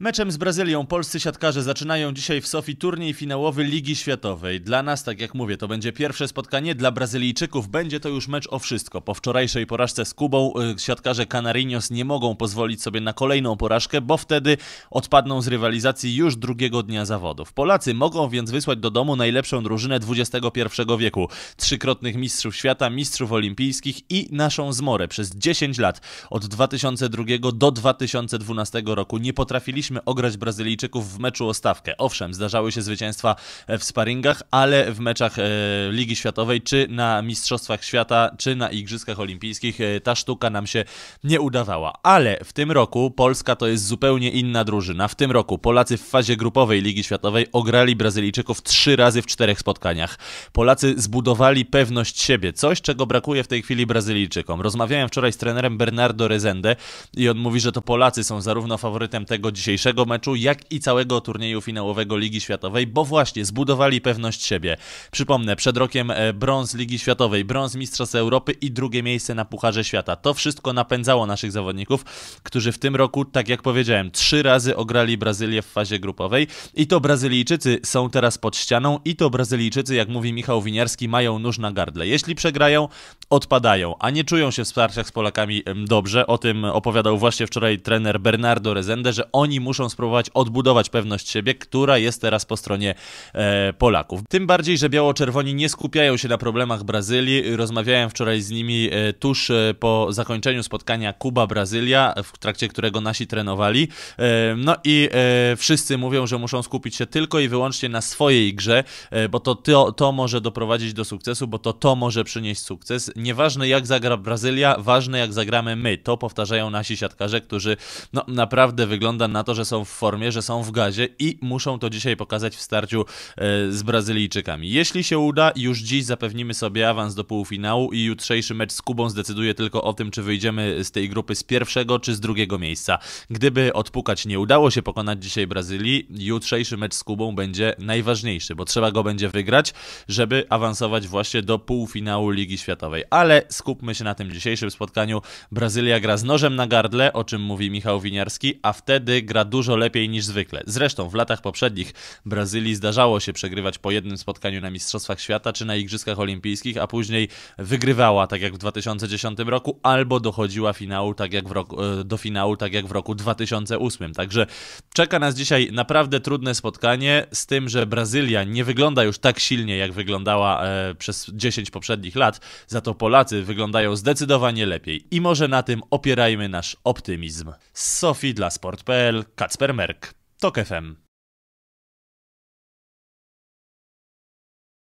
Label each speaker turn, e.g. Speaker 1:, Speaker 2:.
Speaker 1: Meczem z Brazylią polscy siatkarze zaczynają dzisiaj w Sofii turniej finałowy Ligi Światowej. Dla nas, tak jak mówię, to będzie pierwsze spotkanie, dla Brazylijczyków będzie to już mecz o wszystko. Po wczorajszej porażce z Kubą y, siatkarze Canarinhos nie mogą pozwolić sobie na kolejną porażkę, bo wtedy odpadną z rywalizacji już drugiego dnia zawodów. Polacy mogą więc wysłać do domu najlepszą drużynę XXI wieku. Trzykrotnych mistrzów świata, mistrzów olimpijskich i naszą zmorę przez 10 lat. Od 2002 do 2012 roku nie potrafiliśmy mogliśmy ograć Brazylijczyków w meczu o stawkę. Owszem, zdarzały się zwycięstwa w sparingach, ale w meczach e, Ligi Światowej, czy na Mistrzostwach Świata, czy na Igrzyskach Olimpijskich e, ta sztuka nam się nie udawała. Ale w tym roku Polska to jest zupełnie inna drużyna. W tym roku Polacy w fazie grupowej Ligi Światowej ograli Brazylijczyków trzy razy w czterech spotkaniach. Polacy zbudowali pewność siebie, coś czego brakuje w tej chwili Brazylijczykom. Rozmawiałem wczoraj z trenerem Bernardo Rezende i on mówi, że to Polacy są zarówno faworytem tego dzisiejszego, dzisiejszego meczu, jak i całego turnieju finałowego Ligi Światowej, bo właśnie zbudowali pewność siebie. Przypomnę, przed rokiem e, brąz Ligi Światowej, brąz Mistrzostw Europy i drugie miejsce na Pucharze Świata. To wszystko napędzało naszych zawodników, którzy w tym roku, tak jak powiedziałem, trzy razy ograli Brazylię w fazie grupowej i to Brazylijczycy są teraz pod ścianą i to Brazylijczycy, jak mówi Michał Winiarski, mają nóż na gardle. Jeśli przegrają, odpadają, a nie czują się w starciach z Polakami dobrze. O tym opowiadał właśnie wczoraj trener Bernardo Rezende, że oni muszą spróbować odbudować pewność siebie, która jest teraz po stronie e, Polaków. Tym bardziej, że biało-czerwoni nie skupiają się na problemach Brazylii. Rozmawiałem wczoraj z nimi e, tuż e, po zakończeniu spotkania Kuba-Brazylia, w trakcie którego nasi trenowali. E, no i e, wszyscy mówią, że muszą skupić się tylko i wyłącznie na swojej grze, e, bo to, to, to może doprowadzić do sukcesu, bo to to może przynieść sukces. Nieważne jak zagra Brazylia, ważne jak zagramy my. To powtarzają nasi siatkarze, którzy no, naprawdę wygląda na to, że że są w formie, że są w gazie i muszą to dzisiaj pokazać w starciu e, z Brazylijczykami. Jeśli się uda, już dziś zapewnimy sobie awans do półfinału i jutrzejszy mecz z Kubą zdecyduje tylko o tym, czy wyjdziemy z tej grupy z pierwszego czy z drugiego miejsca. Gdyby odpukać nie udało się pokonać dzisiaj Brazylii, jutrzejszy mecz z Kubą będzie najważniejszy, bo trzeba go będzie wygrać, żeby awansować właśnie do półfinału Ligi Światowej. Ale skupmy się na tym dzisiejszym spotkaniu. Brazylia gra z nożem na gardle, o czym mówi Michał Winiarski, a wtedy gra dużo lepiej niż zwykle. Zresztą w latach poprzednich Brazylii zdarzało się przegrywać po jednym spotkaniu na Mistrzostwach Świata czy na Igrzyskach Olimpijskich, a później wygrywała, tak jak w 2010 roku, albo dochodziła finału, tak jak w roku, e, do finału, tak jak w roku 2008. Także czeka nas dzisiaj naprawdę trudne spotkanie, z tym, że Brazylia nie wygląda już tak silnie, jak wyglądała e, przez 10 poprzednich lat, za to Polacy wyglądają zdecydowanie lepiej i może na tym opierajmy nasz optymizm. Z dla sport.pl Kacper Merk, TOK FM.